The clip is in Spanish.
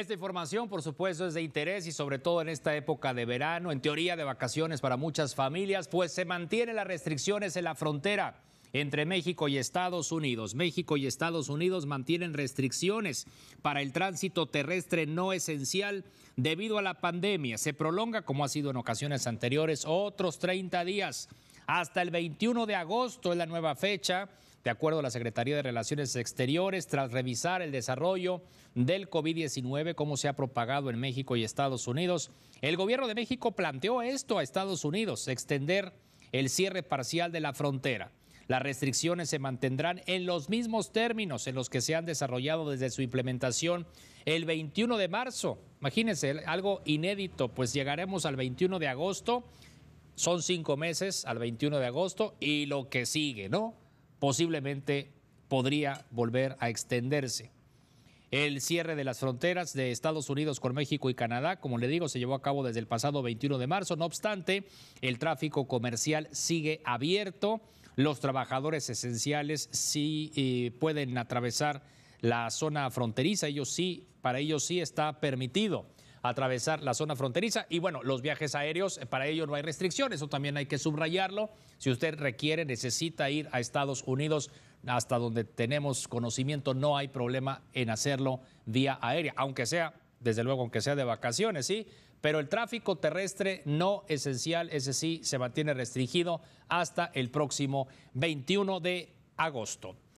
Esta información, por supuesto, es de interés y sobre todo en esta época de verano, en teoría de vacaciones para muchas familias, pues se mantienen las restricciones en la frontera entre México y Estados Unidos. México y Estados Unidos mantienen restricciones para el tránsito terrestre no esencial debido a la pandemia. Se prolonga, como ha sido en ocasiones anteriores, otros 30 días. Hasta el 21 de agosto es la nueva fecha de acuerdo a la Secretaría de Relaciones Exteriores, tras revisar el desarrollo del COVID-19, cómo se ha propagado en México y Estados Unidos, el gobierno de México planteó esto a Estados Unidos, extender el cierre parcial de la frontera. Las restricciones se mantendrán en los mismos términos en los que se han desarrollado desde su implementación el 21 de marzo. Imagínense, algo inédito, pues llegaremos al 21 de agosto, son cinco meses al 21 de agosto y lo que sigue, ¿no? posiblemente podría volver a extenderse. El cierre de las fronteras de Estados Unidos con México y Canadá, como le digo, se llevó a cabo desde el pasado 21 de marzo. No obstante, el tráfico comercial sigue abierto. Los trabajadores esenciales sí eh, pueden atravesar la zona fronteriza. Ellos sí, para ellos sí está permitido atravesar la zona fronteriza. Y bueno, los viajes aéreos, eh, para ello no hay restricciones, eso también hay que subrayarlo. Si usted requiere, necesita ir a Estados Unidos, hasta donde tenemos conocimiento, no hay problema en hacerlo vía aérea, aunque sea, desde luego, aunque sea de vacaciones, ¿sí? Pero el tráfico terrestre no esencial, ese sí, se mantiene restringido hasta el próximo 21 de agosto.